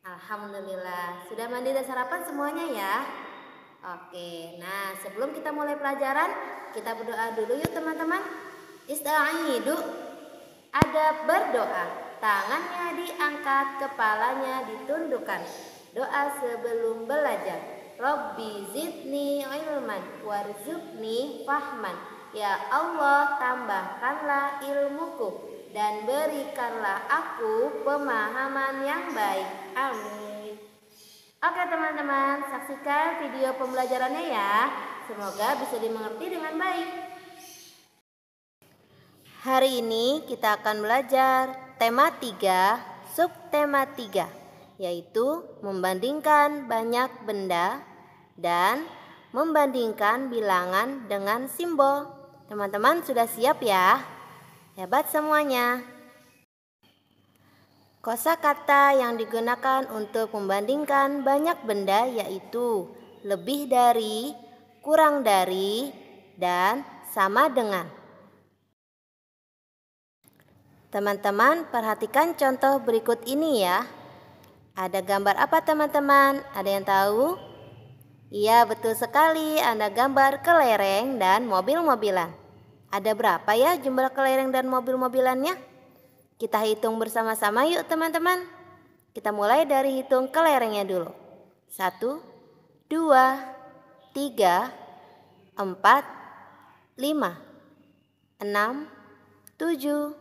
Alhamdulillah, sudah mandi dan sarapan semuanya ya. Oke, nah sebelum kita mulai pelajaran, kita berdoa dulu yuk teman-teman. Ista'idu, ada berdoa, tangannya diangkat, kepalanya ditundukkan. Doa sebelum belajar. Robbi zidni ilman, Warzubni, fahman. Ya Allah, tambahkanlah ilmuku dan berikanlah aku pemahaman yang baik Amin. Oke teman-teman, saksikan video pembelajarannya ya. Semoga bisa dimengerti dengan baik. Hari ini kita akan belajar tema 3, subtema 3, yaitu membandingkan banyak benda dan membandingkan bilangan dengan simbol. Teman-teman sudah siap ya? Hebat semuanya. Kosa kata yang digunakan untuk membandingkan banyak benda yaitu lebih dari, kurang dari, dan sama dengan. Teman-teman, perhatikan contoh berikut ini ya. Ada gambar apa teman-teman? Ada yang tahu? Iya, betul sekali. Ada gambar kelereng dan mobil-mobilan. Ada berapa ya jumlah kelereng dan mobil-mobilannya? Kita hitung bersama-sama yuk teman-teman. Kita mulai dari hitung kelerengnya dulu. Satu, dua, tiga, empat, lima, enam, tujuh,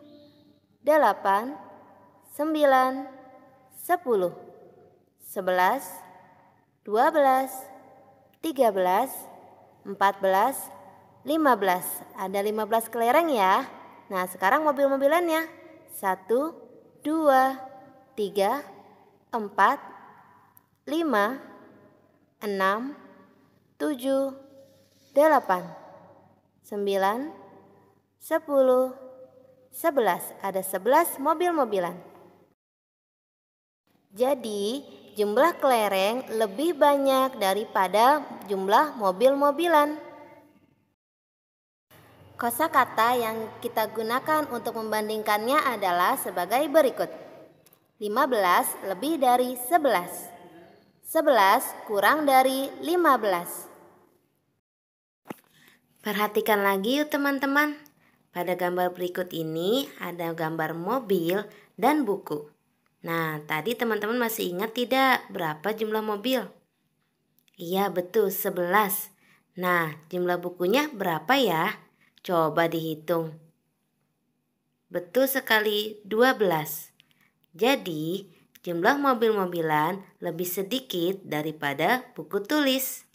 delapan, sembilan, sepuluh, sebelas, dua belas, tiga belas, empat belas, lima belas. Ada lima belas kelereng ya. Nah sekarang mobil-mobilannya satu, dua, tiga, empat, lima, enam, tujuh, delapan, sembilan, sepuluh, sebelas. Ada sebelas mobil-mobilan. Jadi, jumlah kelereng lebih banyak daripada jumlah mobil-mobilan. Kosa kata yang kita gunakan untuk membandingkannya adalah sebagai berikut. 15 lebih dari 11. 11 kurang dari 15. Perhatikan lagi yuk teman-teman. Pada gambar berikut ini ada gambar mobil dan buku. Nah, tadi teman-teman masih ingat tidak berapa jumlah mobil? Iya, betul, 11. Nah, jumlah bukunya berapa ya? Coba dihitung. Betul sekali, 12. Jadi, jumlah mobil-mobilan lebih sedikit daripada buku tulis.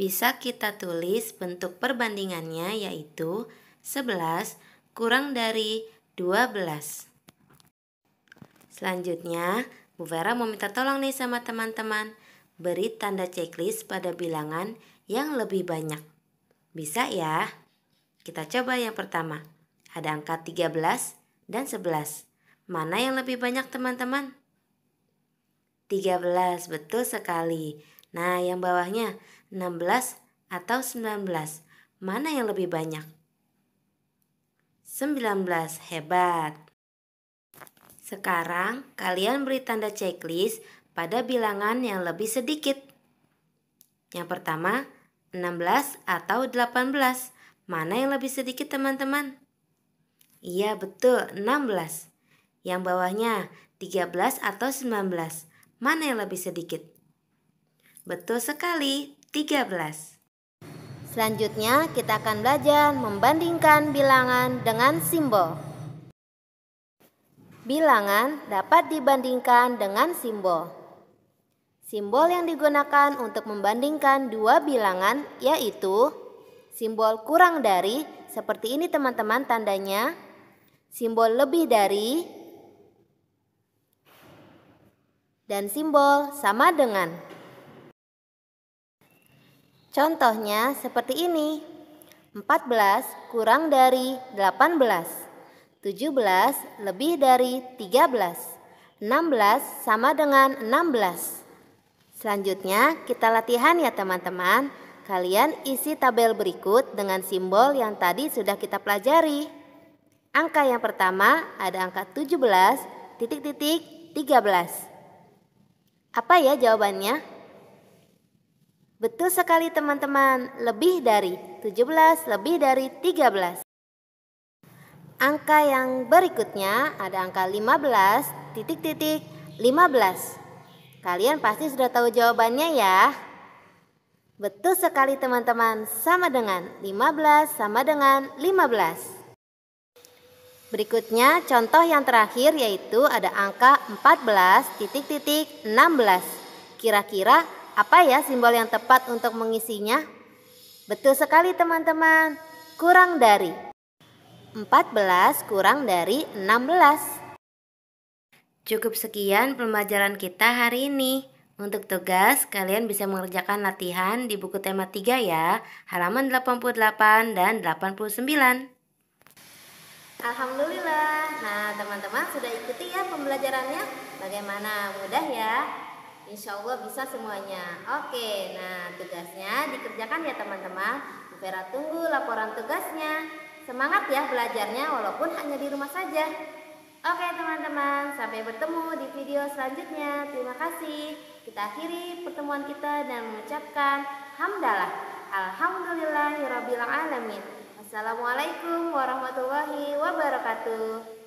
Bisa kita tulis bentuk perbandingannya yaitu 11 kurang dari 12. Selanjutnya, Bu Vera mau minta tolong nih sama teman-teman. Beri tanda checklist pada bilangan yang lebih banyak. Bisa ya? Kita coba yang pertama. Ada angka 13 dan 11. Mana yang lebih banyak teman-teman? 13, betul sekali. Nah, yang bawahnya 16 atau 19. Mana yang lebih banyak? 19, hebat. Sekarang kalian beri tanda checklist pada bilangan yang lebih sedikit. Yang pertama, 16 atau 18? Mana yang lebih sedikit teman-teman? Iya betul, 16. Yang bawahnya 13 atau 19. Mana yang lebih sedikit? Betul sekali, 13. Selanjutnya, kita akan belajar membandingkan bilangan dengan simbol. Bilangan dapat dibandingkan dengan simbol. Simbol yang digunakan untuk membandingkan dua bilangan yaitu simbol kurang dari seperti ini teman-teman tandanya, simbol lebih dari, dan simbol sama dengan. Contohnya seperti ini, 14 kurang dari 18, 17 lebih dari 13, 16 sama dengan 16. Selanjutnya, kita latihan ya teman-teman. Kalian isi tabel berikut dengan simbol yang tadi sudah kita pelajari. Angka yang pertama ada angka 17, titik-titik 13. Apa ya jawabannya? Betul sekali teman-teman, lebih dari 17, lebih dari 13. Angka yang berikutnya ada angka 15, titik-titik 15. Kalian pasti sudah tahu jawabannya ya. Betul sekali teman-teman, sama dengan 15 sama dengan 15. Berikutnya contoh yang terakhir yaitu ada angka 14 titik titik 16. Kira-kira apa ya simbol yang tepat untuk mengisinya? Betul sekali teman-teman, kurang dari. 14 kurang dari 16. Cukup sekian pembelajaran kita hari ini. Untuk tugas, kalian bisa mengerjakan latihan di buku tema 3 ya, halaman 88 dan 89. Alhamdulillah. Nah, teman-teman sudah ikuti ya pembelajarannya. Bagaimana? Mudah ya? Insya Allah bisa semuanya. Oke, nah tugasnya dikerjakan ya teman-teman. Vera tunggu laporan tugasnya. Semangat ya belajarnya walaupun hanya di rumah saja. Oke teman-teman, sampai bertemu di video selanjutnya. Terima kasih. Kita akhiri pertemuan kita dan mengucapkan hamdalah. Alhamdulillahirabbil alamin. Assalamualaikum warahmatullahi wabarakatuh.